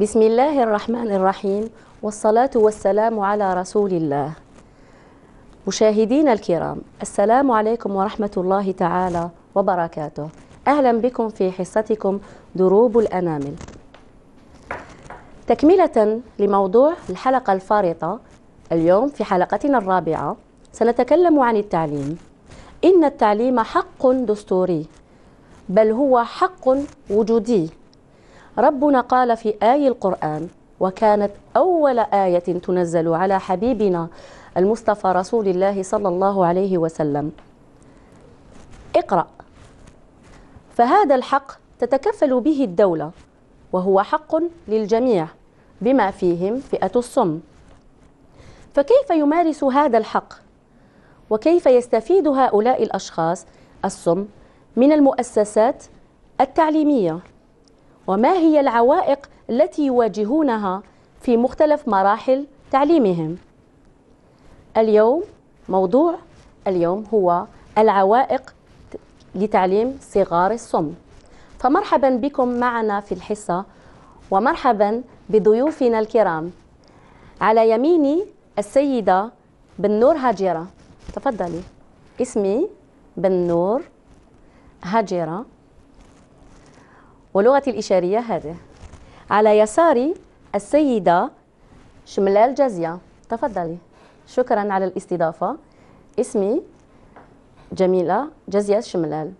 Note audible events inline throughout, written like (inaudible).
بسم الله الرحمن الرحيم والصلاة والسلام على رسول الله مشاهدينا الكرام السلام عليكم ورحمة الله تعالى وبركاته أهلا بكم في حصتكم دروب الأنامل تكملة لموضوع الحلقة الفارطة اليوم في حلقتنا الرابعة سنتكلم عن التعليم إن التعليم حق دستوري بل هو حق وجودي ربنا قال في آي القرآن وكانت أول آية تنزل على حبيبنا المصطفى رسول الله صلى الله عليه وسلم اقرأ فهذا الحق تتكفل به الدولة وهو حق للجميع بما فيهم فئة الصم فكيف يمارس هذا الحق وكيف يستفيد هؤلاء الأشخاص الصم من المؤسسات التعليمية وما هي العوائق التي يواجهونها في مختلف مراحل تعليمهم اليوم موضوع اليوم هو العوائق لتعليم صغار السم فمرحبا بكم معنا في الحصة ومرحبا بضيوفنا الكرام على يميني السيدة بنور هاجرة تفضلي اسمي بنور هاجرة ولغتي الإشارية هذه على يساري السيدة شملال جازية تفضلي شكرا على الاستضافة اسمي جميلة جازية شملال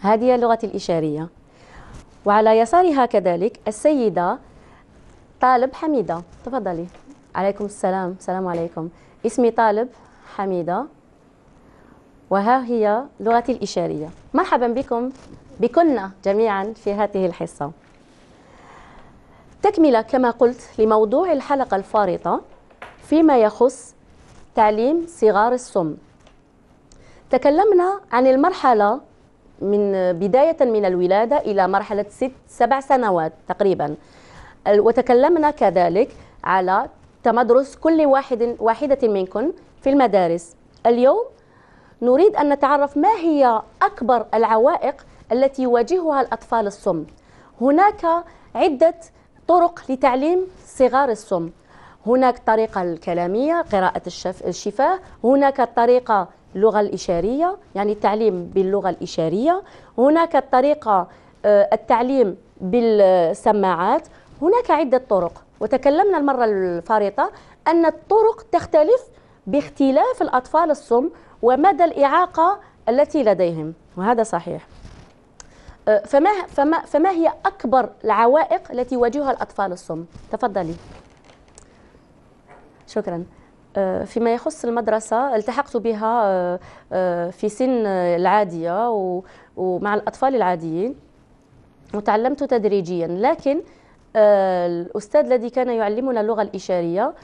هذه لغتي الإشارية وعلى يسارها كذلك السيدة طالب حميدة تفضلي عليكم السلام السلام عليكم اسمي طالب حميدة وها هي لغتي الإشارية مرحبا بكم بكنا جميعا في هذه الحصة تكملة كما قلت لموضوع الحلقة الفارطة فيما يخص تعليم صغار السم. تكلمنا عن المرحلة من بداية من الولادة إلى مرحلة ست سبع سنوات تقريبا وتكلمنا كذلك على تمدرس كل واحد واحدة منكم في المدارس اليوم نريد أن نتعرف ما هي أكبر العوائق التي يواجهها الأطفال السم هناك عدة طرق لتعليم صغار السم هناك الطريقة الكلامية قراءة الشفاه هناك الطريقة اللغة الإشارية يعني التعليم باللغة الإشارية هناك الطريقة آه، التعليم بالسماعات هناك عدة طرق وتكلمنا المرة الفارطة أن الطرق تختلف باختلاف الأطفال السم ومدى الإعاقة التي لديهم وهذا صحيح أه، فما فما فما هي اكبر العوائق التي يواجهها الاطفال الصم تفضلي شكرا أه، فيما يخص المدرسة التحقت بها أه، في سن العادية ومع الأطفال العاديين وتعلمت تدريجيا لكن الأستاذ الذي كان يعلمنا اللغة الإشارية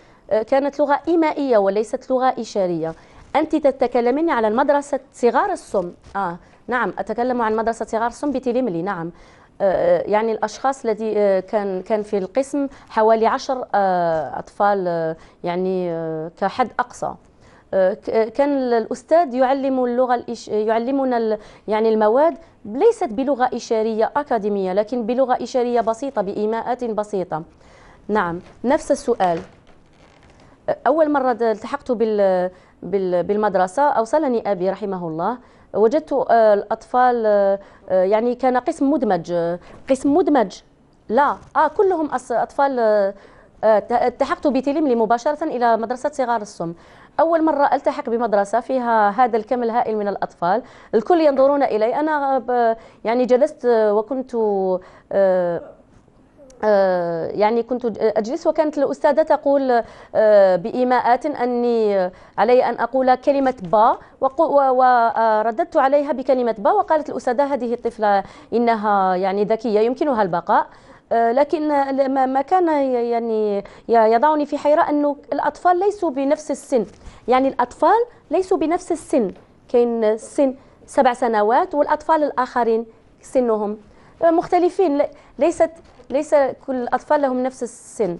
كانت لغة إيمائية وليست لغة إشارية أنت تتكلمين على المدرسة صغار الصم آه نعم أتكلم عن مدرسة صغار بتيليملي نعم آه، آه، يعني الأشخاص الذي آه، كان كان في القسم حوالي عشر أطفال يعني كحد أقصى كان الأستاذ يعلم اللغة الإش... يعلمنا ال... يعني المواد ليست بلغة إشارية أكاديمية لكن بلغة إشارية بسيطة بإيماءات بسيطة نعم نفس السؤال أول مرة التحقت بال... بال... بالمدرسة أوصلني أبي رحمه الله وجدت آه، الأطفال آه، آه، يعني كان قسم مدمج قسم مدمج لا آه كلهم أطفال التحقت بتلملي مباشرة إلى مدرسة صغار السم أول مرة ألتحق بمدرسة فيها هذا الكم الهائل من الأطفال الكل ينظرون إلي أنا يعني جلست وكنت آه، يعني كنت أجلس وكانت الأستاذة تقول آه، بإيماءات أني علي أن أقول كلمة با ورددت عليها بكلمة با وقالت الأستاذة هذه الطفلة إنها يعني ذكية يمكنها البقاء آه، لكن ما كان يعني يضعني في حيرة أنه الأطفال ليسوا بنفس السن يعني الأطفال ليسوا بنفس السن كاين سن سبع سنوات والأطفال الآخرين سنهم مختلفين ليست ليس كل الأطفال لهم نفس السن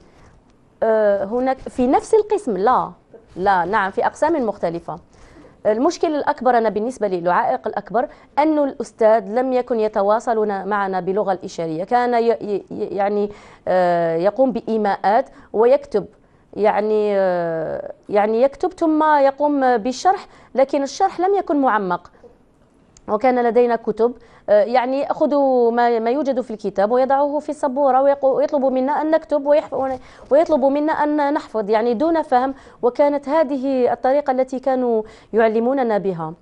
أه، هناك في نفس القسم لا لا نعم في أقسام مختلفة المشكل الأكبر أنا بالنسبة لي العائق الأكبر أن الأستاذ لم يكن يتواصل معنا باللغة الإشارية كان يعني أه، يقوم بإيماءات ويكتب يعني أه، يعني يكتب ثم يقوم بالشرح لكن الشرح لم يكن معمق وكان لدينا كتب آه، يعني ياخذ ما, ما يوجد في الكتاب ويضعه في السبوره ويطلب منا ان نكتب ويطلب منا ان نحفظ يعني دون فهم وكانت هذه الطريقه التي كانوا يعلموننا بها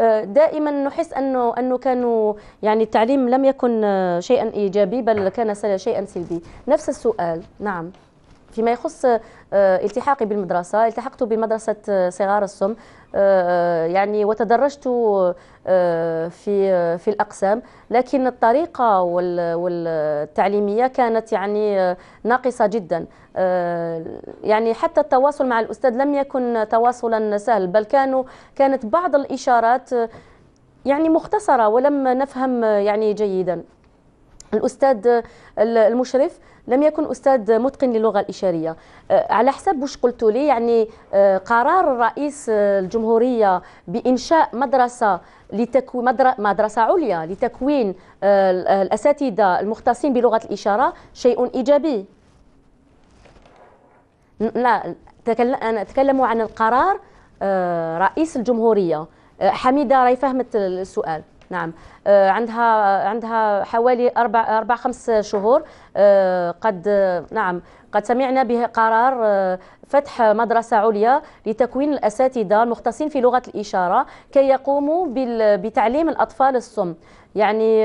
آه، دائما نحس انه انه كانوا يعني التعليم لم يكن شيئا ايجابي بل كان شيئا سلبي نفس السؤال نعم فيما يخص آه، التحاقي بالمدرسة التحقت بمدرسة آه، صغار السم آه، يعني وتدرجت في في الأقسام لكن الطريقة والتعليمية كانت يعني ناقصة جدا يعني حتى التواصل مع الأستاذ لم يكن تواصلا سهل بل كانوا كانت بعض الإشارات يعني مختصرة ولم نفهم يعني جيدا الاستاذ المشرف لم يكن استاذ متقن للغه الاشاريه أه، على حسب واش قلتوا لي يعني أه، قرار رئيس الجمهوريه بانشاء مدرسه لتكوين مدرسه عليا لتكوين أه، الاساتذه المختصين بلغه الاشاره شيء ايجابي لا انا اتكلم عن القرار رئيس الجمهوريه حميده راهي فهمت السؤال نعم آه، عندها عندها حوالي أربع أربع خمس شهور آه، قد نعم قد سمعنا به قرار آه، فتح مدرسة عليا لتكوين الأساتذة المختصين في لغة الإشارة كي يقوموا بتعليم الأطفال الصم يعني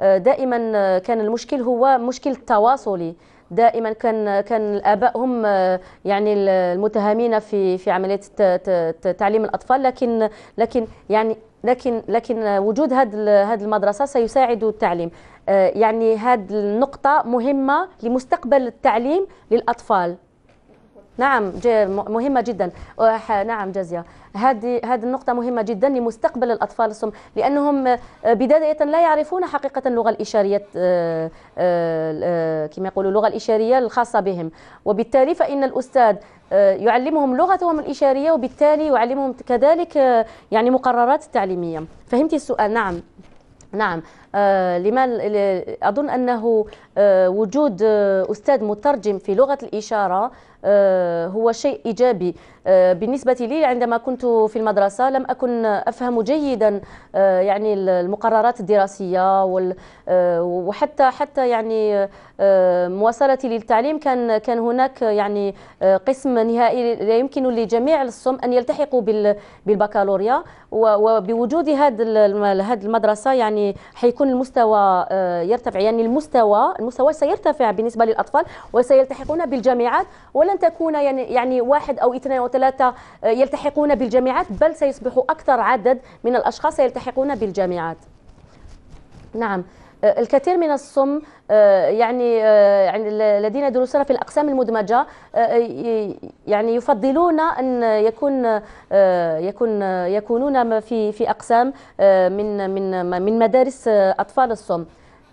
دائما كان المشكل هو مشكل التواصلي دائما كان كان الاباء هم يعني المتهمين في في عمليه تعليم الاطفال لكن لكن يعني لكن لكن وجود هذه هذه المدرسه سيساعد التعليم آه، يعني هذه النقطه مهمه لمستقبل التعليم للاطفال نعم مهمة جدا نعم جزية هذه هذه النقطة مهمة جدا لمستقبل الأطفال الصم لأنهم آه، بداية لا يعرفون حقيقة اللغة الإشارية آه، آه، كما يقولوا اللغة الإشارية الخاصة بهم وبالتالي فإن الأستاذ يعلمهم لغتهم الإشارية وبالتالي يعلمهم كذلك يعني مقررات التعليمية فهمتي السؤال نعم نعم آه، لما أظن أنه آه، وجود آه، أستاذ مترجم في لغة الإشارة هو شيء إيجابي بالنسبة لي عندما كنت في المدرسة لم أكن أفهم جيدا يعني المقررات الدراسية وحتى حتى يعني مواصلتي للتعليم كان كان هناك يعني قسم نهائي لا يمكن لجميع الصم أن يلتحقوا بالبكالوريا وبوجود هذا هذه المدرسة يعني حيكون يكون المستوى آه، يرتفع يعني المستوى المستوى سيرتفع بالنسبة للأطفال وسيلتحقون بالجامعات ولن تكون يعني, يعني واحد أو اثنين أو ثلاثة آه، يلتحقون بالجامعات بل سيصبح أكثر عدد من الأشخاص يلتحقون بالجامعات نعم آه، الكثير من الصم آه، يعني, آه، يعني الذين يدرسون في الأقسام المدمجة يعني يفضلون أن يكون يكون يكونون في في أقسام من من من مدارس أطفال الصم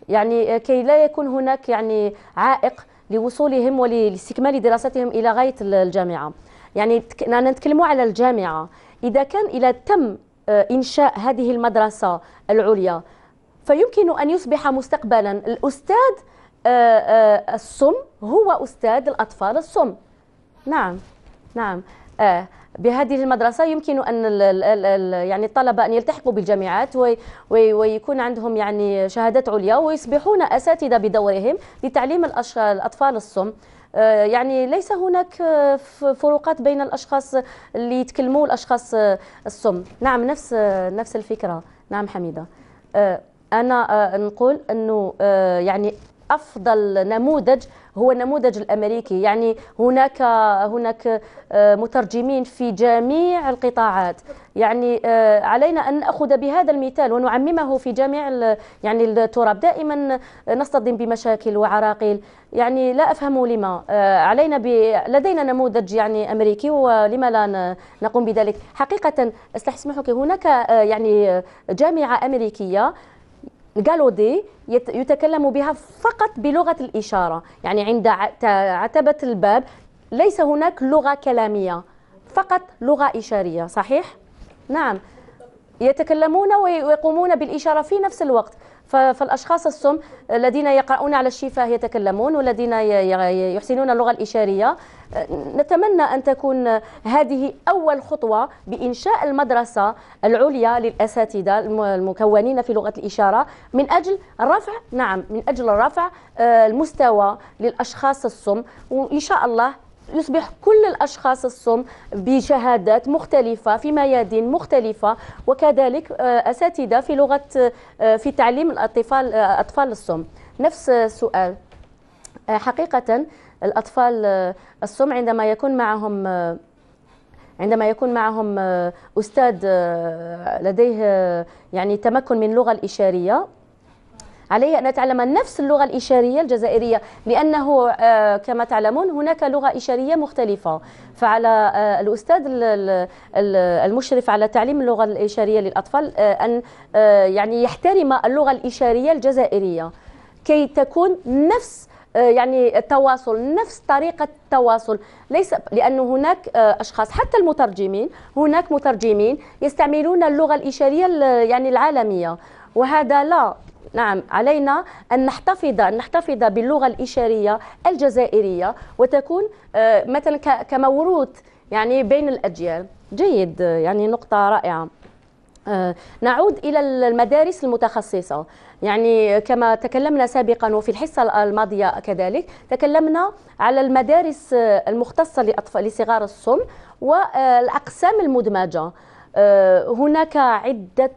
يعني كي لا يكون هناك يعني عائق لوصولهم ولاستكمال دراستهم إلى غاية الجامعة يعني نتكلم على الجامعة إذا كان إذا تم إنشاء هذه المدرسة العليا فيمكن أن يصبح مستقبلا الأستاذ آه، آه، الصم هو أستاذ الأطفال الصم نعم نعم آه بهذه المدرسة يمكن أن ال ال الـ يعني الطلبة أن يلتحقوا بالجامعات وي وي ويكون عندهم يعني شهادات عليا ويصبحون أساتذة بدورهم لتعليم الأطفال الصم آه، يعني ليس هناك فروقات بين الأشخاص اللي يتكلموا الأشخاص الصم نعم نفس نفس الفكرة نعم حميدة آه انا آه، نقول انه آه، يعني افضل نموذج هو النموذج الامريكي يعني هناك هناك آه، مترجمين في جميع القطاعات يعني علينا ان ناخذ بهذا المثال ونعممه في جميع يعني التراب دائما نصطدم بمشاكل وعراقيل يعني لا افهم لما علينا ب... لدينا نموذج يعني امريكي ولما لا نقوم بذلك حقيقه استسمحك هناك يعني جامعه امريكيه الجالودي يتكلم بها فقط بلغة الإشارة يعني عند عتبة الباب ليس هناك لغة كلامية فقط لغة إشارية صحيح؟ نعم يتكلمون ويقومون بالإشارة في نفس الوقت فالأشخاص السم الذين يقرؤون على الشفاه يتكلمون والذين يحسنون اللغة الإشارية نتمنى أن تكون هذه أول خطوة بإنشاء المدرسة العليا للأساتذة المكونين في لغة الإشارة من أجل رفع نعم من أجل رفع آه، المستوى للأشخاص السم وإن شاء الله يصبح كل الأشخاص الصم بشهادات مختلفة في ميادين مختلفة وكذلك آه، أساتذة في لغة آه، في تعليم الأطفال آه، أطفال الصم نفس السؤال حقيقة الأطفال الصم عندما يكون معهم عندما يكون معهم أستاذ لديه يعني تمكن من اللغة الإشارية عليه أن أتعلم نفس اللغة الإشارية الجزائرية لأنه آه، كما تعلمون هناك لغة إشارية مختلفة فعلى آه، الأستاذ المشرف على تعليم اللغة الإشارية للأطفال آه، أن يعني يحترم اللغة الإشارية الجزائرية كي تكون نفس يعني التواصل نفس طريقة التواصل ليس لأنه هناك أشخاص حتى المترجمين هناك مترجمين يستعملون اللغة الإشارية يعني العالمية وهذا لا نعم علينا أن نحتفظ أن نحتفظ باللغة الإشارية الجزائرية وتكون آه، مثلا كموروث يعني بين الأجيال جيد يعني نقطة رائعة آه، نعود إلى المدارس المتخصصة يعني كما تكلمنا سابقا وفي الحصة الماضية كذلك تكلمنا على المدارس آه، المختصة لأطفال لصغار السن والأقسام المدمجة هناك عدة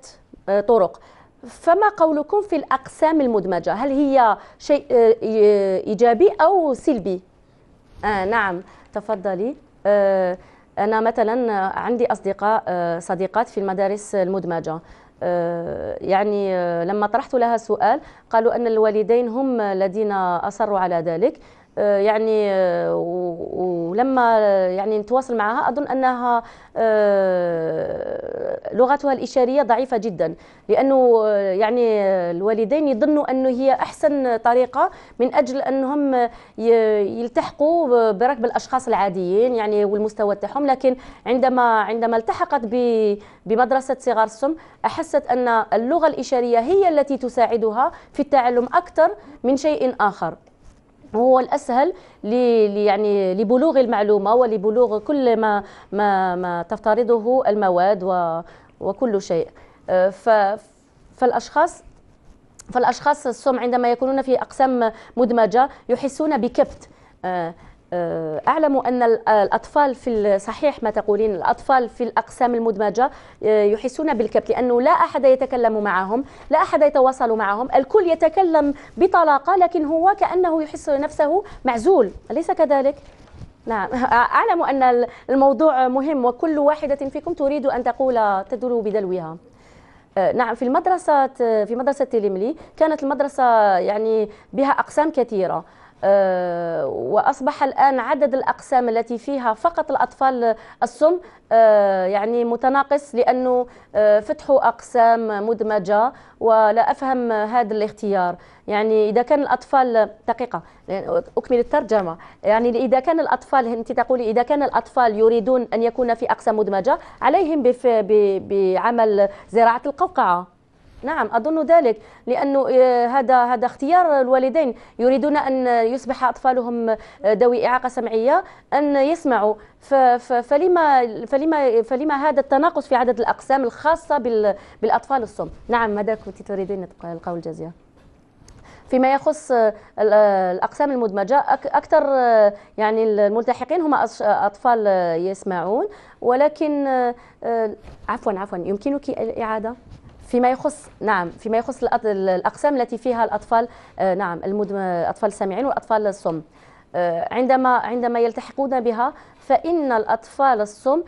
طرق فما قولكم في الأقسام المدمجة هل هي شيء آه، آه، إيجابي أو سلبي؟ آه نعم تفضلي آه أنا مثلا عندي أصدقاء آه، صديقات في المدارس المدمجة يعني لما طرحت لها سؤال قالوا أن الوالدين هم الذين أصروا على ذلك آه، يعني آه، ولما آه، يعني نتواصل معها اظن انها لغتها الاشاريه ضعيفه جدا لانه يعني الوالدين يظنوا انه هي احسن طريقه من اجل انهم يلتحقوا بركب الاشخاص العاديين يعني والمستوى تاعهم لكن عندما عندما التحقت بمدرسه صغار السم احست ان اللغه الاشاريه هي التي تساعدها في التعلم اكثر من شيء اخر هو الاسهل يعني لبلوغ المعلومه ولبلوغ كل ما ما ما تفترضه المواد وكل شيء آه، فالاشخاص فالاشخاص الصم عندما يكونون في اقسام مدمجه يحسون بكبت آه، آه، أعلم أن الأطفال في صحيح ما تقولين الأطفال في الأقسام المدمجة آه، يحسون بالكبت لأنه لا أحد يتكلم معهم لا أحد يتواصل معهم الكل يتكلم بطلاقة لكن هو كأنه يحس نفسه معزول أليس كذلك؟ نعم (laughs) أعلم أن الموضوع مهم وكل واحدة فيكم تريد أن تقول تدلو بدلوها آه، نعم في المدرسة في مدرسة تلملي كانت المدرسة يعني بها أقسام كثيرة آه، واصبح الان عدد الاقسام التي فيها فقط الاطفال السم آه، يعني متناقص لانه آه، فتحوا اقسام مدمجه ولا افهم هذا الاختيار يعني اذا كان الاطفال دقيقه اكمل الترجمه يعني اذا كان الاطفال انت تقولي اذا كان الاطفال يريدون ان يكون في اقسام مدمجه عليهم بعمل زراعه القوقعه نعم أظن ذلك لأنه آه، هذا هذا اختيار الوالدين يريدون أن يصبح أطفالهم آه، ذوي إعاقة سمعية أن يسمعوا فلما فلما فلما هذا التناقص في عدد الأقسام الخاصة بالأطفال الصم نعم ماذا كنت تريدين القول الجزيه فيما يخص آه، الاقسام المدمجه اكثر يعني الملتحقين هم اطفال يسمعون ولكن عفوا عفوا يمكنك الاعاده فيما يخص نعم فيما يخص الأقسام التي فيها الأطفال آه، نعم الأطفال السامعين والأطفال الصم آه، عندما عندما يلتحقون بها فإن الأطفال الصم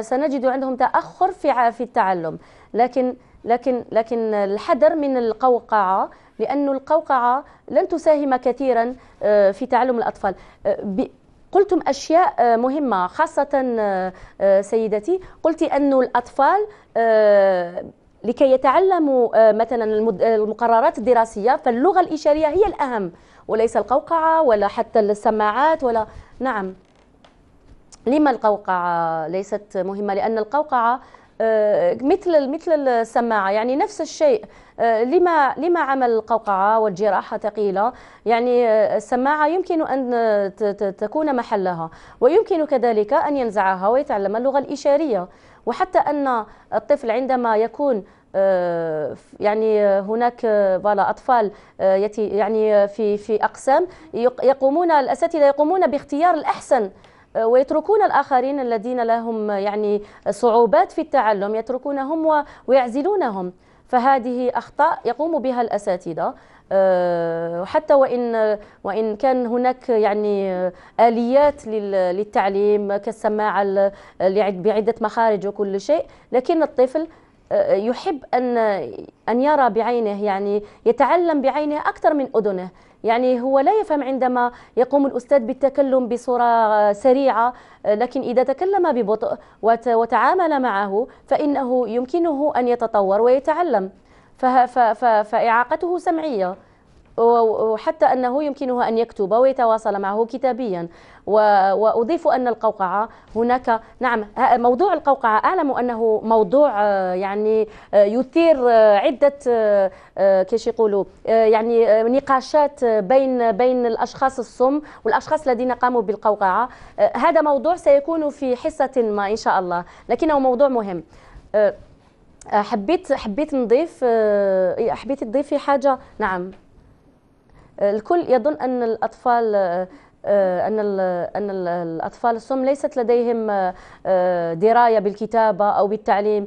سنجد عندهم تأخر في في التعلم لكن لكن لكن الحذر من القوقعة لأن القوقعة لن تساهم كثيرا آه، في تعلم الأطفال قلتم أشياء مهمة خاصة سيدتي قلت أن الأطفال لكي يتعلموا آه، مثلا المقررات الدراسية فاللغة الإشارية هي الأهم وليس القوقعة ولا حتى السماعات ولا نعم لما القوقعة ليست مهمة لأن القوقعة آه، مثل مثل السماعة يعني نفس الشيء آه، لما لما عمل القوقعة والجراحة ثقيلة يعني السماعة يمكن أن تكون محلها ويمكن كذلك أن ينزعها ويتعلم اللغة الإشارية وحتى أن الطفل عندما يكون آه، يعني هناك آه، فوالا اطفال آه، يعني في في اقسام يقومون الاساتذه يقومون باختيار الاحسن ويتركون الآخرين الذين لهم يعني صعوبات في التعلم يتركونهم ويعزلونهم فهذه أخطاء يقوم بها الأساتذة آه، وحتى وإن وإن كان هناك يعني آليات للتعليم كالسماعة بعدة مخارج وكل شيء لكن الطفل آه، يحب أن أن يرى بعينه يعني يتعلم بعينه أكثر من أذنه يعني هو لا يفهم عندما يقوم الأستاذ بالتكلم بصورة سريعة آه، لكن إذا تكلم ببطء وتعامل معه فإنه يمكنه أن يتطور ويتعلم فإعاقته سمعية وحتى أنه يمكنه أن يكتب ويتواصل معه كتابيا وأضيف أن القوقعة هناك نعم موضوع القوقعة أعلم أنه موضوع يعني يثير عدة كيش يقولوا يعني نقاشات بين بين الأشخاص الصم والأشخاص الذين قاموا بالقوقعة هذا موضوع سيكون في حصة ما إن شاء الله لكنه موضوع مهم آه، حبيت حبيت نضيف آه، حبيت تضيفي حاجه نعم آه، الكل يظن ان الاطفال ان ان الاطفال الصم ليست لديهم درايه بالكتابه او بالتعليم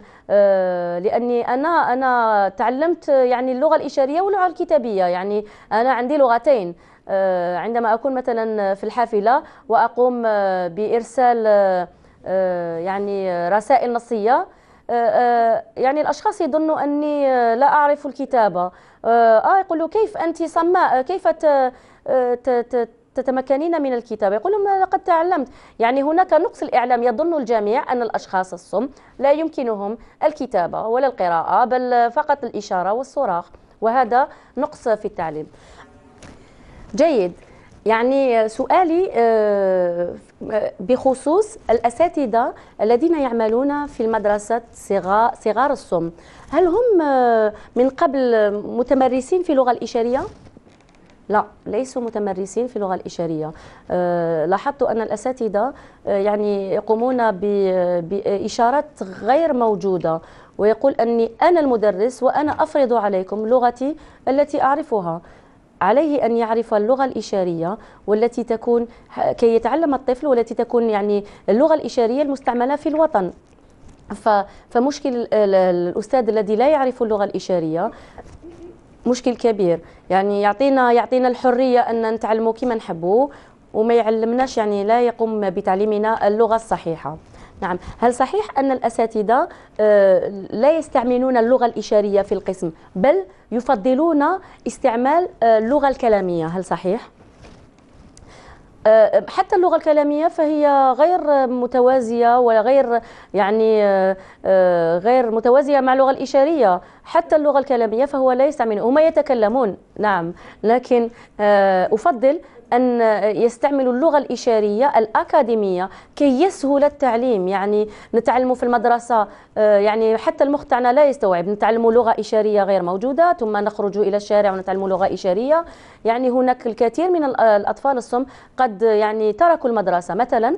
لاني انا انا تعلمت يعني اللغه الاشاريه واللغه الكتابيه يعني انا عندي لغتين عندما اكون مثلا في الحافله واقوم بارسال يعني رسائل نصيه آه، آه، يعني الأشخاص يظنوا أني آه، لا أعرف الكتابة آه يقولوا كيف أنت صماء كيف تتمكنين من الكتابة يقول لهم لقد تعلمت يعني هناك نقص الإعلام يظن الجميع أن الأشخاص الصم لا يمكنهم الكتابة ولا القراءة بل فقط الإشارة والصراخ وهذا نقص في التعليم جيد يعني سؤالي آه، بخصوص الأساتذة الذين يعملون في المدرسة صغار, صغار الصم هل هم آه، من قبل متمرسين في اللغة الإشارية؟ لا ليسوا متمرسين في اللغه الاشاريه آه، لاحظت ان الاساتذه يعني يقومون باشارات غير موجوده ويقول اني انا المدرس وانا افرض عليكم لغتي التي اعرفها عليه أن يعرف اللغة الإشارية والتي تكون كي يتعلم الطفل والتي تكون يعني اللغة الإشارية المستعملة في الوطن فمشكل الأستاذ الذي لا يعرف اللغة الإشارية مشكل كبير يعني يعطينا يعطينا الحريه ان نتعلموا كما نحبوا وما يعلمناش يعني لا يقوم بتعليمنا اللغه الصحيحه نعم هل صحيح أن الأساتذة آه، لا يستعملون اللغة الإشارية في القسم بل يفضلون استعمال آه، اللغة الكلامية هل صحيح؟ آه، حتى اللغة الكلامية فهي غير متوازية وغير يعني غير متوازية مع اللغة الإشارية حتى اللغة الكلامية فهو لا يستعمل هم يتكلمون نعم لكن أفضل أن يستعملوا اللغة الإشارية الأكاديمية كي يسهل التعليم يعني نتعلموا في المدرسة آه، يعني حتى المخ تاعنا لا يستوعب نتعلموا لغة إشارية غير موجودة ثم نخرج إلى الشارع ونتعلموا لغة إشارية يعني هناك الكثير من الأطفال الصم قد يعني تركوا المدرسة مثلا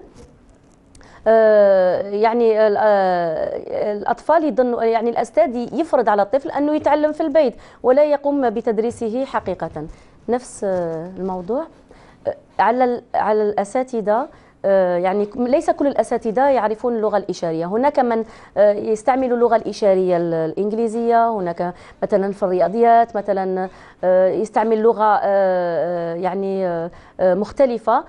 آه، يعني آه، الاطفال يظنوا يعني الاستاذ يفرض على الطفل انه يتعلم في البيت ولا يقوم بتدريسه حقيقه نفس الموضوع على على الاساتذه آه، يعني ليس كل الاساتذه يعرفون اللغه الاشاريه هناك من آه، يستعمل اللغه الاشاريه الانجليزيه هناك مثلا في الرياضيات مثلا آه، يستعمل لغه يعني مختلفه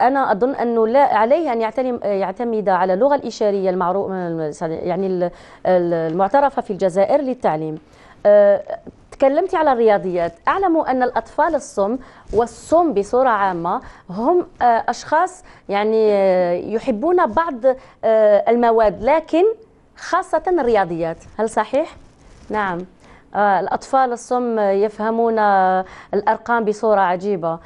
انا اظن انه لا عليه ان يعتمد على اللغه الاشاريه المعروف يعني المعترفه في الجزائر للتعليم أه، تكلمتي على الرياضيات اعلموا ان الاطفال الصم والصم بصوره عامه هم أه، اشخاص يعني أه، يحبون بعض المواد لكن خاصه الرياضيات هل صحيح نعم الأطفال الصم يفهمون الأرقام بصورة عجيبة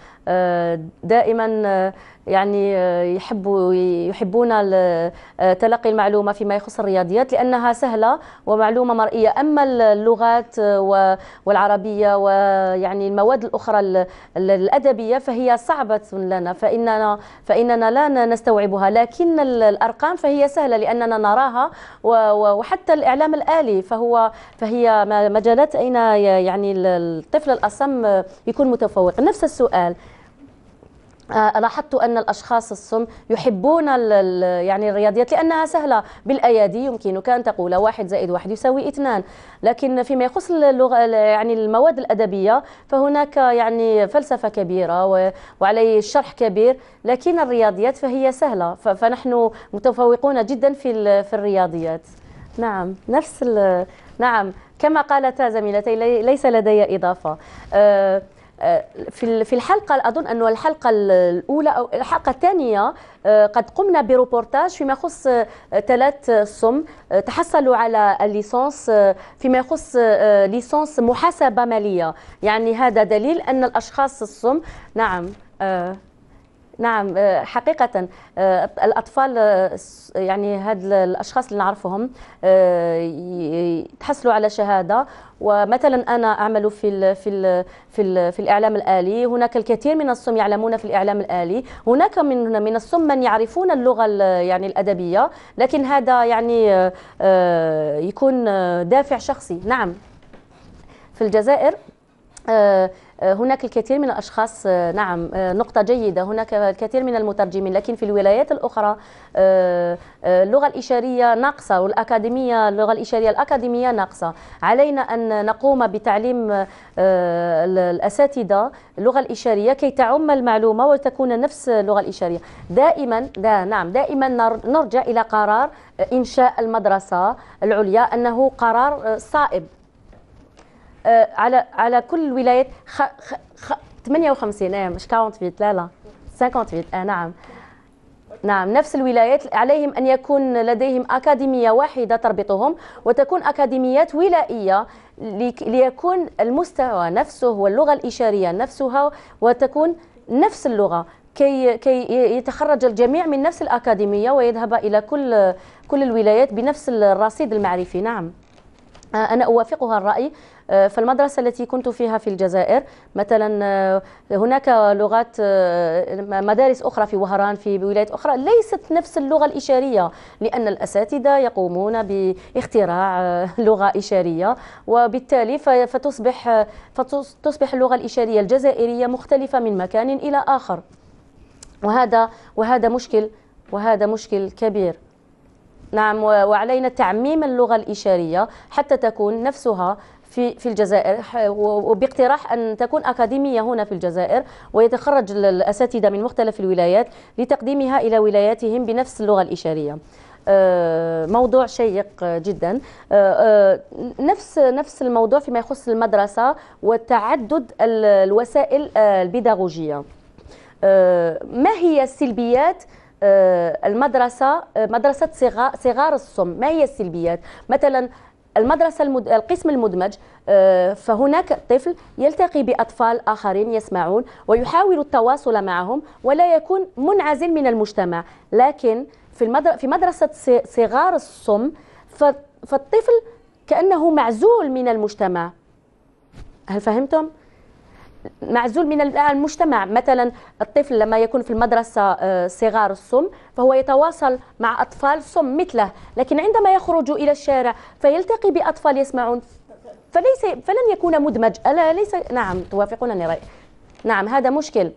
دائما يعني آه، يحبوا يحبون آه، تلقي المعلومه فيما يخص الرياضيات لانها سهله ومعلومه مرئيه اما اللغات آه، والعربيه ويعني المواد الاخرى الادبيه فهي صعبه لنا فاننا فاننا لا نستوعبها لكن الارقام فهي سهله لاننا نراها وحتى الاعلام الالي فهو فهي مجالات اين يعني الطفل الاصم يكون متفوق نفس السؤال آه، لاحظت ان الاشخاص السم يحبون يعني الرياضيات لانها سهله بالايادي يمكنك ان تقول واحد زائد واحد يساوي اثنان لكن فيما يخص اللغه يعني المواد الادبيه فهناك يعني فلسفه كبيره وعليه الشرح كبير لكن الرياضيات فهي سهله فنحن متفوقون جدا في في الرياضيات نعم نفس نعم كما قالتا زميلتي ليس لدي اضافه أه آه، في في الحلقه اظن انه الحلقه الاولى او الحلقه الثانيه آه، قد قمنا بروبورتاج فيما يخص آه، ثلاث سم تحصلوا على الليسانس فيما يخص ليسانس محاسبه ماليه يعني هذا دليل ان الاشخاص السم نعم نعم آه، حقيقة آه، الأطفال آه، يعني هاد الأشخاص اللي نعرفهم تحصلوا على شهادة ومثلا انا اعمل في الـ في ال في ال في الاعلام الالي هناك الكثير من الصم يعلمون في الاعلام الالي هناك من من الصم من يعرفون اللغه يعني الادبيه لكن هذا يعني يكون دافع شخصي نعم في الجزائر آه، آه، هناك الكثير من الأشخاص آه، نعم نقطة جيدة هناك الكثير من المترجمين لكن في الولايات الأخرى اللغة الإشارية ناقصة والأكاديمية اللغة الإشارية الأكاديمية ناقصة علينا أن نقوم بتعليم الأساتذة اللغة الإشارية كي تعم المعلومة وتكون نفس اللغة الإشارية دائما دا نعم دائما نرجع إلى قرار إنشاء المدرسة العليا أنه قرار صائب آه، على على كل الولايات 58 إيه، مش 48 لا لا 58 اه نعم نعم نفس الولايات عليهم أن يكون لديهم أكاديمية واحدة تربطهم وتكون أكاديميات ولائية ليكون المستوى نفسه واللغة الإشارية نفسها وتكون نفس اللغة كي كي يتخرج الجميع من نفس الأكاديمية ويذهب إلى كل كل الولايات بنفس الرصيد المعرفي نعم آه، أنا أوافقها الرأي آه، فالمدرسة التي كنت فيها في الجزائر مثلا آه، هناك لغات آه، مدارس أخرى في وهران في ولايات أخرى ليست نفس اللغة الإشارية لأن الأساتذة يقومون باختراع لغة إشارية وبالتالي فتصبح فتصبح اللغة الإشارية الجزائرية مختلفة من مكان إلى آخر وهذا وهذا مشكل وهذا مشكل كبير نعم وعلينا تعميم اللغة الإشارية حتى تكون نفسها في في الجزائر وباقتراح ان تكون اكاديميه هنا في الجزائر ويتخرج الاساتذه من مختلف الولايات لتقديمها الى ولاياتهم بنفس اللغه الاشاريه. آه، موضوع شيق جدا آه، آه، نفس نفس الموضوع فيما يخص المدرسه وتعدد الوسائل البيداغوجيه ما هي السلبيات المدرسه مدرسه صغار الصم ما هي السلبيات مثلا المدرسة المد... القسم المدمج آه، فهناك طفل يلتقي بأطفال آخرين يسمعون ويحاول التواصل معهم ولا يكون منعزل من المجتمع لكن في, المدر... في مدرسة صغار الصم ف... فالطفل كأنه معزول من المجتمع هل فهمتم؟ معزول من المجتمع مثلا الطفل لما يكون في المدرسة آه، صغار السم فهو يتواصل مع أطفال سم مثله لكن عندما يخرج إلى الشارع فيلتقي بأطفال يسمعون فليس فلن يكون مدمج ألا ليس نعم توافقونني رأي نعم هذا مشكل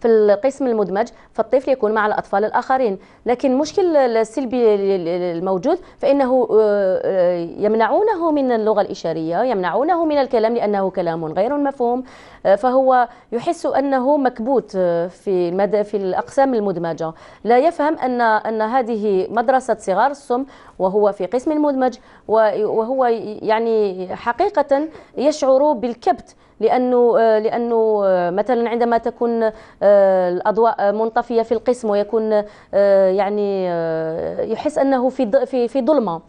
في القسم المدمج فالطفل يكون مع الأطفال الآخرين لكن المشكل السلبي الموجود فإنه آه، آه، يمنعونه من اللغة الإشارية يمنعونه من الكلام لأنه كلام غير مفهوم آه، فهو يحس أنه مكبوت في مدى في الأقسام المدمجة لا يفهم أن أن هذه مدرسة صغار السم وهو في قسم المدمج وهو يعني حقيقة يشعر بالكبت لانه آه، لانه آه، مثلا عندما تكون آه، الاضواء منطفيه في القسم ويكون يعني يحس انه في في ظلمه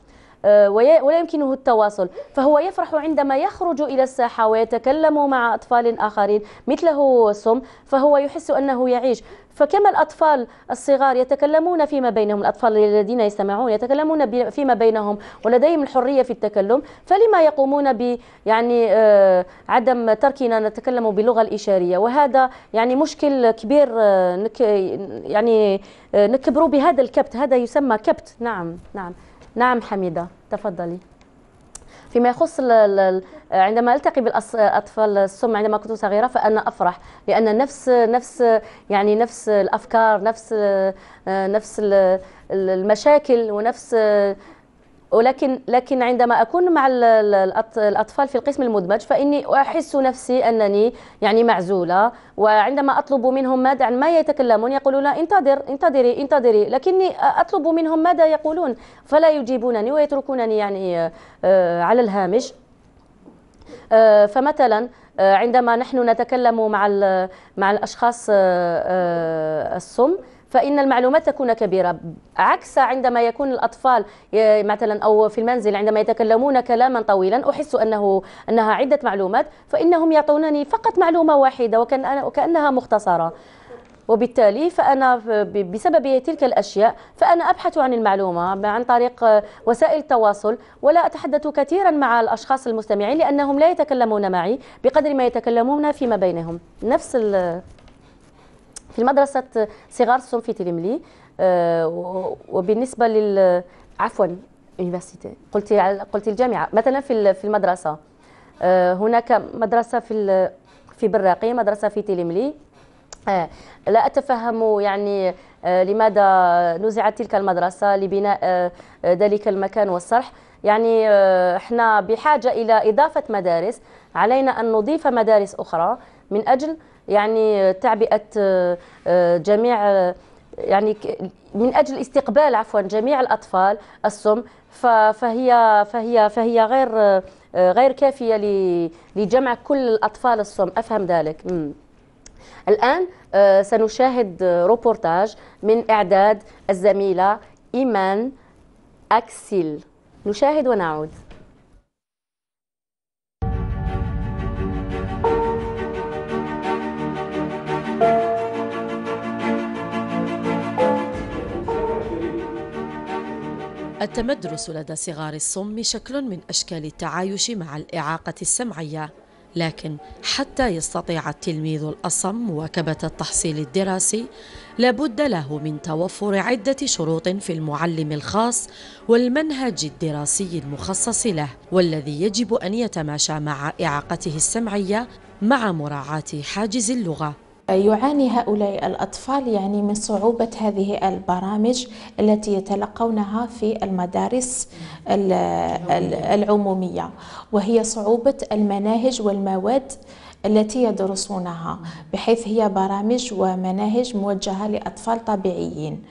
آه، ولا يمكنه التواصل فهو يفرح عندما يخرج إلى الساحة ويتكلم مع أطفال آخرين مثله سم فهو يحس أنه يعيش فكما الأطفال الصغار يتكلمون فيما بينهم الأطفال الذين يستمعون يتكلمون فيما بينهم ولديهم الحرية في التكلم فلما يقومون ب يعني آه، عدم تركنا نتكلم باللغة الإشارية وهذا يعني مشكل كبير آه، نك يعني نكبروا بهذا الكبت هذا يسمى كبت نعم نعم نعم حميدة تفضلي فيما يخص عندما التقي بالاطفال السم عندما كنت صغيره فانا افرح لان نفس نفس يعني نفس الافكار نفس آه، نفس المشاكل ونفس ولكن لكن عندما اكون مع الاطفال في القسم المدمج فاني احس نفسي انني يعني معزوله وعندما اطلب منهم ماذا عن ما يتكلمون يقولون انتظر انتظري انتظري لكني اطلب منهم ماذا يقولون فلا يجيبونني ويتركونني يعني آه، على الهامش آه، فمثلا آه، عندما نحن نتكلم مع مع الاشخاص الصم فإن المعلومات تكون كبيرة عكس عندما يكون الأطفال مثلا أو في المنزل عندما يتكلمون كلاما طويلا أحس أنه أنها عدة معلومات فإنهم يعطونني فقط معلومة واحدة وكأنها مختصرة وبالتالي فأنا بسبب تلك الأشياء فأنا أبحث عن المعلومة عن طريق وسائل التواصل ولا أتحدث كثيرا مع الأشخاص المستمعين لأنهم لا يتكلمون معي بقدر ما يتكلمون فيما بينهم نفس في مدرسة صغار الصنف في تلملي آه، وبالنسبة لل عفوا يونيفرسيتي قلت قلت الجامعة مثلا في في المدرسة آه، هناك مدرسة في في براقي مدرسة في تلملي آه، لا أتفهم يعني لماذا نزعت تلك المدرسة لبناء ذلك المكان والصرح يعني احنا بحاجة إلى إضافة مدارس علينا أن نضيف مدارس أخرى من أجل يعني تعبئه آه، جميع آه، يعني من اجل استقبال عفوا جميع الاطفال السم فهي فهي فهي غير آه، غير كافيه لجمع كل الاطفال السم افهم ذلك الان سنشاهد روبورتاج من اعداد الزميله ايمان اكسيل نشاهد ونعود التمدرس لدى صغار الصم شكل من أشكال التعايش مع الإعاقة السمعية لكن حتى يستطيع التلميذ الأصم مواكبة التحصيل الدراسي لابد له من توفر عدة شروط في المعلم الخاص والمنهج الدراسي المخصص له والذي يجب أن يتماشى مع إعاقته السمعية مع مراعاة حاجز اللغة يعاني هؤلاء الأطفال يعني من صعوبة هذه البرامج التي يتلقونها في المدارس العمومية وهي صعوبة المناهج والمواد التي يدرسونها بحيث هي برامج ومناهج موجهة لأطفال طبيعيين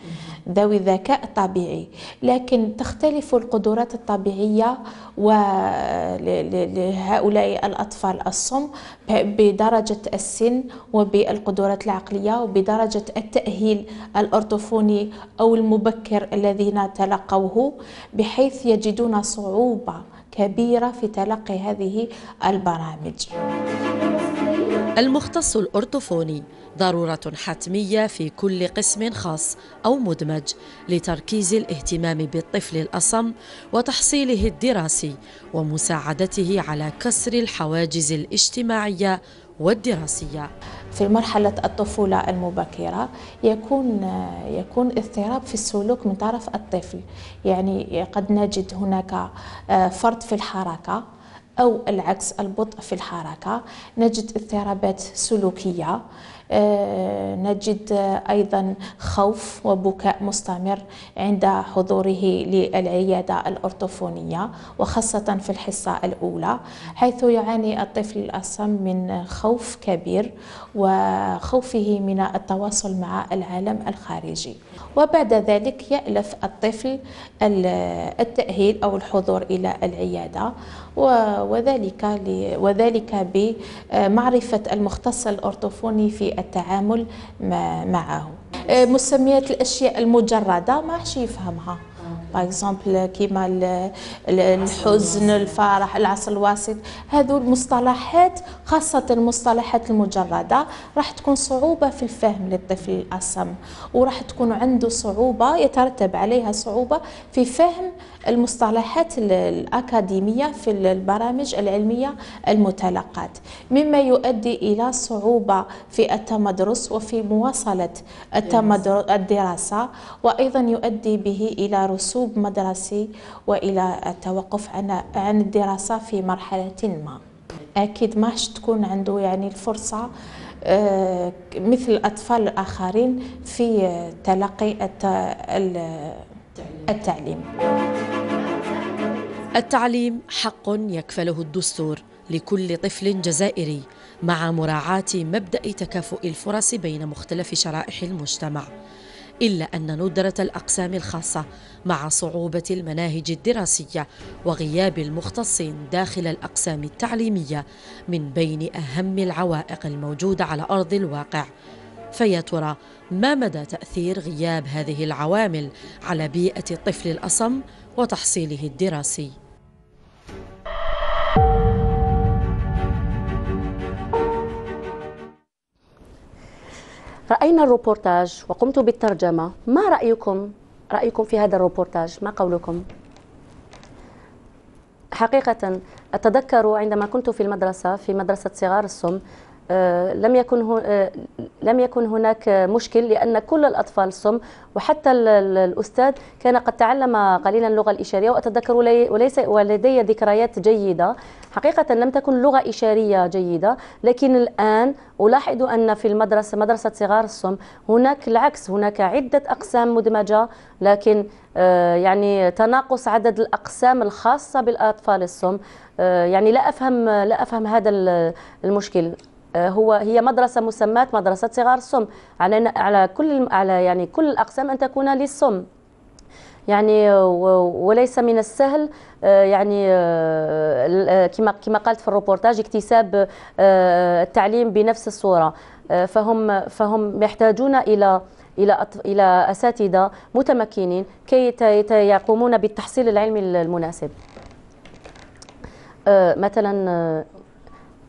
ذوي ذكاء طبيعي لكن تختلف القدرات الطبيعية لهؤلاء الأطفال الصم بدرجة السن وبالقدرات العقلية وبدرجة التأهيل الأرطفوني أو المبكر الذين تلقوه بحيث يجدون صعوبة كبيرة في تلقي هذه البرامج المختص الأرطفوني ضرورة حتمية في كل قسم خاص أو مدمج لتركيز الاهتمام بالطفل الأصم وتحصيله الدراسي ومساعدته على كسر الحواجز الاجتماعية والدراسية في مرحلة الطفولة المبكرة يكون يكون اضطراب في السلوك من طرف الطفل يعني قد نجد هناك آه، فرط في الحركة أو العكس البطء في الحركة نجد اضطرابات سلوكية آه، نجد أيضا خوف وبكاء مستمر عند حضوره للعيادة الارطفونيه وخاصة في الحصة الأولى حيث يعاني الطفل الأصم من خوف كبير وخوفه من التواصل مع العالم الخارجي وبعد ذلك يألف الطفل التأهيل أو الحضور إلى العيادة وذلك وذلك بمعرفة المختص الارطفوني في التعامل معه آه، مسميات الاشياء المجرده ما ماحش يفهمها باغ آه. اكزومبل كيما الحزن الفرح العصر الوسيط هذو المصطلحات خاصة المصطلحات المجردة راح تكون صعوبة في الفهم للطفل الأصم وراح تكون عنده صعوبة يترتب عليها صعوبة في فهم المصطلحات الأكاديمية في البرامج العلمية المتلقات مما يؤدي إلى صعوبة في التمدرس وفي مواصلة إيه، الدراسة وأيضا يؤدي به إلى رسوب مدرسي وإلى التوقف عن الدراسة في مرحلة ما أكيد ماش تكون عنده يعني الفرصة آه، مثل الأطفال الآخرين في تلقي التعليم التعليم حق يكفله الدستور لكل طفل جزائري مع مراعاة مبدأ تكافؤ الفرص بين مختلف شرائح المجتمع إلا أن ندرة الأقسام الخاصة مع صعوبة المناهج الدراسية وغياب المختصين داخل الأقسام التعليمية من بين أهم العوائق الموجودة على أرض الواقع فيا ترى ما مدى تأثير غياب هذه العوامل على بيئة الطفل الأصم وتحصيله الدراسي؟ رأينا الروبورتاج وقمت بالترجمة ما رأيكم رأيكم في هذا الروبورتاج ما قولكم حقيقة أتذكر عندما كنت في المدرسة في مدرسة صغار السم آه، لم يكن آه، لم يكن هناك مشكل لان كل الاطفال صم وحتى الاستاذ كان قد تعلم قليلا اللغه الاشاريه واتذكر وليس ولدي ذكريات جيده حقيقه لم تكن لغه اشاريه جيده لكن الان الاحظ ان في المدرسه مدرسه صغار الصم هناك العكس هناك عده اقسام مدمجه لكن آه، يعني تناقص عدد الاقسام الخاصه بالاطفال الصم يعني لا افهم لا افهم هذا المشكل آه، هو هي مدرسه مسماه مدرسه صغار السم على على كل على يعني كل الاقسام ان تكون للسم يعني وليس من السهل آه، يعني آه، كما كما قالت في الروبورتاج اكتساب التعليم بنفس الصوره فهم فهم يحتاجون الى الى الى اساتذه متمكنين كي يقومون بالتحصيل العلمي المناسب مثلا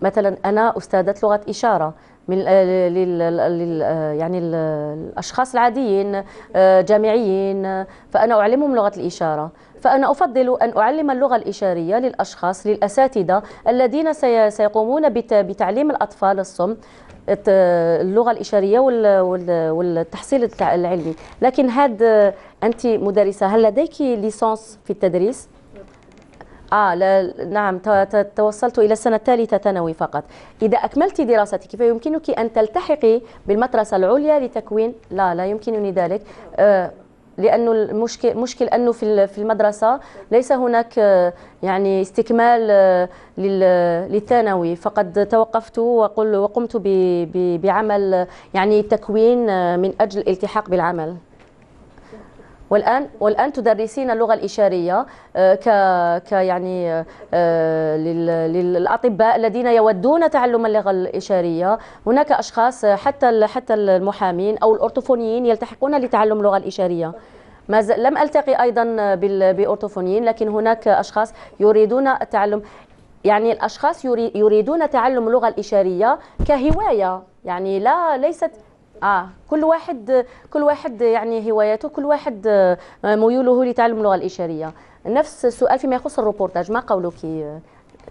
مثلا انا استاذه لغه اشاره من آه، يعني الاشخاص العاديين آه، جامعيين فانا اعلمهم لغه الاشاره فأنا أفضل أن أعلم اللغة الإشارية للأشخاص للأساتذة الذين سيقومون بتعليم الأطفال الصم اللغة الإشارية والتحصيل العلمي لكن هاد آه، أنت مدرسة هل لديك ليسانس في التدريس؟ آه لا نعم توصلت إلى السنة الثالثة ثانوي فقط إذا أكملت دراستك فيمكنك أن تلتحقي بالمدرسة العليا لتكوين لا لا يمكنني ذلك آه، لأن لانه المشكل مشكل انه في في المدرسه ليس هناك آه، يعني استكمال آه، للثانوي فقد توقفت وقل وقمت بعمل يعني تكوين من اجل الالتحاق بالعمل والان والان تدرسين اللغه الاشاريه آه، ك ك يعني آه، للاطباء الذين يودون تعلم اللغه الاشاريه هناك اشخاص حتى حتى المحامين او الاورطوفونيين يلتحقون لتعلم اللغه الاشاريه ما لم التقي ايضا بأورتوفونيين لكن هناك اشخاص يريدون تعلم يعني الاشخاص يريدون تعلم اللغه الاشاريه كهوايه يعني لا ليست اه كل واحد كل واحد يعني هواياته كل واحد آه، ميوله لتعلم اللغه الاشاريه نفس السؤال فيما يخص الروبورتاج ما قولك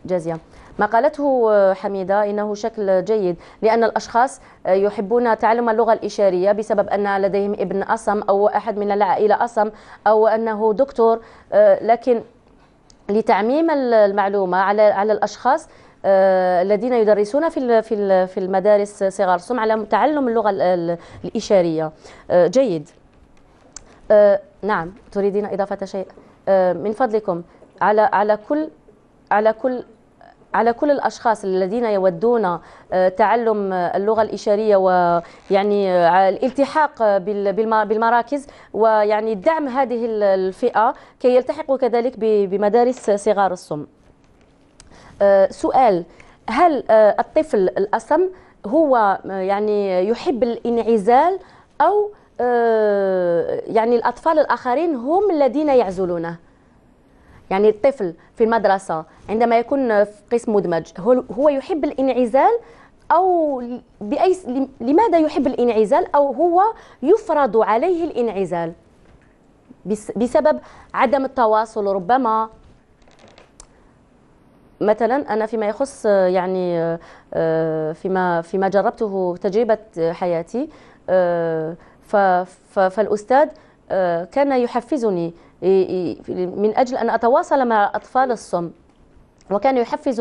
جازية ما قالته آه، حميدة إنه شكل جيد لأن الأشخاص آه، يحبون تعلم اللغة الإشارية بسبب أن لديهم ابن أصم أو أحد من العائلة أصم أو أنه دكتور لكن لتعميم المعلومة على على الأشخاص آه، الذين يدرسون في في في المدارس صغار السن على تعلم اللغه الاشاريه آه، جيد آه، نعم تريدين اضافه شيء من فضلكم على على كل على كل على كل الاشخاص الذين يودون تعلم اللغه الاشاريه ويعني الالتحاق بالمراكز ويعني دعم هذه الفئه كي يلتحقوا كذلك بمدارس صغار الصم آه، سؤال هل آه، الطفل الاصم هو آه، يعني يحب الانعزال أو يعني الأطفال الآخرين هم الذين يعزلونه يعني الطفل في المدرسة عندما يكون في قسم مدمج هو يحب الانعزال أو بأي لماذا يحب الانعزال أو هو يفرض عليه الانعزال بسبب عدم التواصل ربما مثلا انا فيما يخص يعني آه، فيما فيما جربته تجربه حياتي آه، فالاستاذ آه، كان يحفزني من اجل ان اتواصل مع اطفال الصم وكان يحفز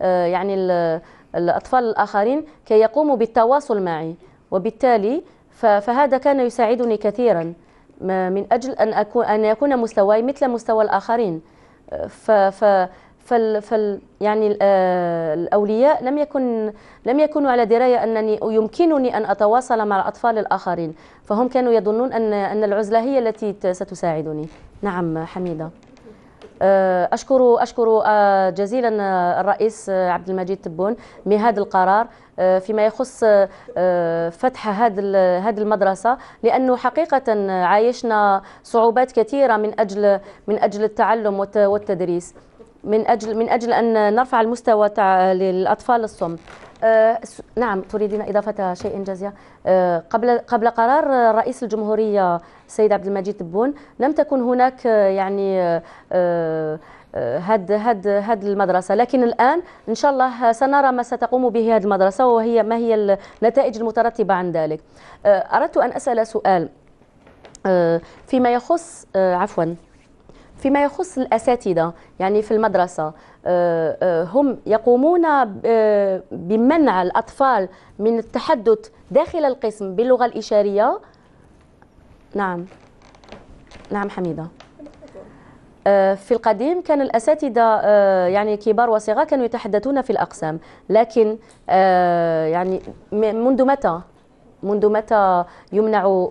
يعني الاطفال الاخرين كي يقوموا بالتواصل معي وبالتالي فهذا كان يساعدني كثيرا من اجل ان اكون ان يكون مستواي مثل مستوى الاخرين فال فال يعني آه، الاولياء لم يكن لم يكونوا على درايه انني يمكنني ان اتواصل مع الاطفال الاخرين فهم كانوا يظنون ان ان العزله هي التي ستساعدني نعم حميده آه، اشكر اشكر آه، جزيلا الرئيس عبد المجيد تبون بهذا القرار فيما يخص فتح هذا هذه المدرسه لانه حقيقه عايشنا صعوبات كثيره من اجل من اجل التعلم والتدريس من أجل من أجل أن نرفع المستوى تاع للأطفال الصم آه نعم تريدين إضافة شيء جزية آه قبل قبل قرار رئيس الجمهورية السيد عبد المجيد تبون لم تكن هناك أه، يعني أه،, آه هد هد هد المدرسة لكن الآن إن شاء الله سنرى ما ستقوم به هذه المدرسة وهي ما هي النتائج المترتبة عن ذلك أه، أردت أن أسأل سؤال فيما يخص عفوا فيما يخص الأساتذة يعني في المدرسة آه، آه، هم يقومون آه، بمنع الأطفال من التحدث داخل القسم باللغة الإشارية نعم نعم حميدة في القديم كان الأساتذة يعني كبار وصغار كانوا يتحدثون في الأقسام لكن يعني منذ متى منذ متى يمنع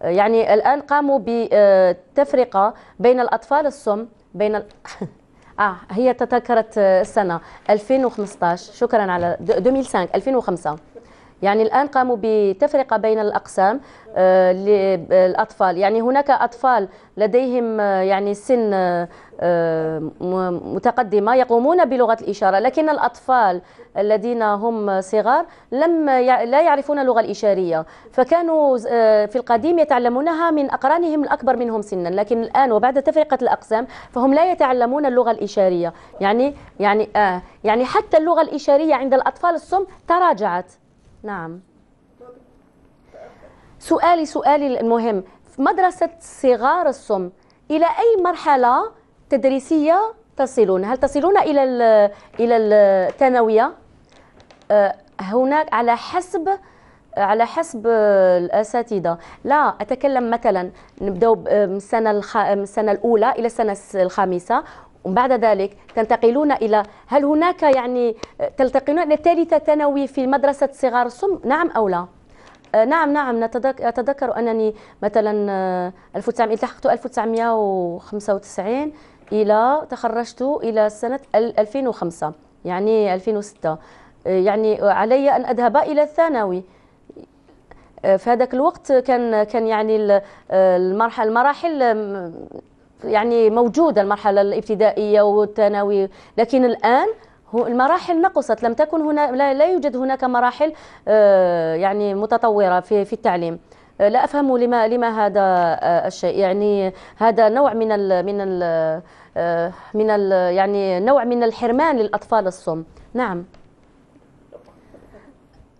يعني الآن قاموا بتفرقة بين الأطفال السم بين ال... (laughs) اه هي تذكرت السنه 2015 شكرا على 2005 2005 يعني الان قاموا بتفرقه بين الاقسام آه، للاطفال يعني هناك اطفال لديهم آه، يعني سن آه، متقدمه يقومون بلغه الاشاره لكن الاطفال الذين هم صغار لم لا يعرفون اللغة الإشارية فكانوا آه، في القديم يتعلمونها من أقرانهم الأكبر منهم سنا لكن الآن وبعد تفرقة الأقسام فهم لا يتعلمون اللغة الإشارية يعني يعني آه يعني حتى اللغة الإشارية عند الأطفال الصم تراجعت نعم سؤالي سؤالي المهم مدرسة صغار الصم إلى أي مرحلة تدريسية تصلون هل تصلون إلى إلى الثانوية آه، هناك على حسب آه، على حسب الاساتذه لا اتكلم مثلا نبداو آه، من السنه الخ... من السنه الاولى الى السنه الخامسه ومن بعد ذلك تنتقلون الى هل هناك يعني تلتقون الى ثالثه ثانوي في مدرسه صغار السن نعم او لا نعم نعم اتذكر انني مثلا 1900 التحقت 1995 الى تخرجت الى سنه 2005 يعني 2006 آه، يعني علي أن أذهب إلى الثانوي آه، في هذاك الوقت كان كان يعني آه، المرحله المراحل يعني موجوده المرحله الابتدائيه والثانوي لكن الان المراحل نقصت لم تكن هنا لا, لا يوجد هناك مراحل يعني متطوره في في التعليم لا افهم لما لما هذا الشيء يعني هذا نوع من الـ من الـ من الـ يعني نوع من الحرمان للاطفال الصم نعم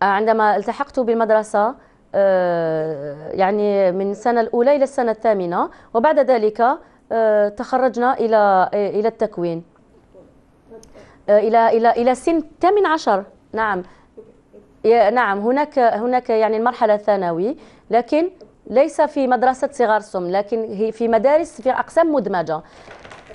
عندما التحقت بالمدرسة آه، يعني من السنة الأولى إلى السنة الثامنة وبعد ذلك آه، تخرجنا إلى إلى التكوين آه، إلى إلى إلى سن الثامن عشر نعم نعم هناك هناك يعني المرحلة الثانوي لكن ليس في مدرسة صغار سم لكن هي في مدارس في أقسام مدمجة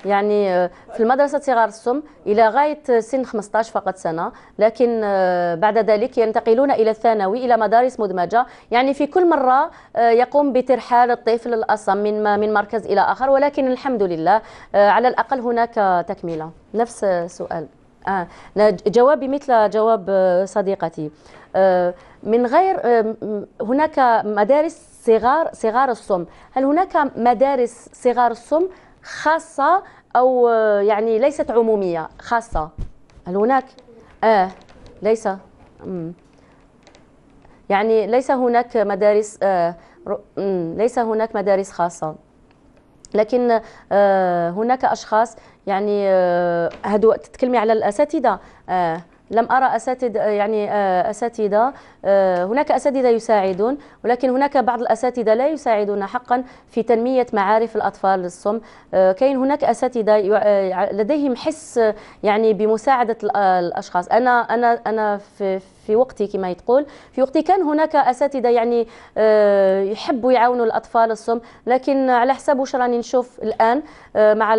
يعني آه، في المدرسة صغار السم إلى غاية سن 15 فقط سنة لكن آه، بعد ذلك ينتقلون إلى الثانوي إلى مدارس مدمجة يعني في كل مرة آه، يقوم بترحال الطفل الأصم من من مركز إلى آخر ولكن الحمد لله على الأقل هناك تكملة نفس السؤال آه. جوابي مثل جواب صديقتي من غير هناك مدارس صغار صغار الصم هل هناك مدارس صغار الصم خاصة أو آه، يعني ليست عمومية خاصة هل هناك؟ آه ليس مم. يعني ليس هناك مدارس آه ليس هناك مدارس خاصة لكن آه هناك أشخاص يعني آه هادو تتكلمي على الأساتذة آه لم أرى أساتذة يعني آه، أساتذة آه، هناك أساتذة يساعدون ولكن هناك بعض الأساتذة لا يساعدون حقا في تنمية معارف الأطفال الصم آه، كاين هناك أساتذة لديهم حس يعني بمساعدة الأشخاص أنا أنا أنا في في وقتي كما يتقول في وقتي كان هناك اساتذه يعني يحبوا يعاونوا الاطفال الصم لكن على حساب واش راني نشوف الان مع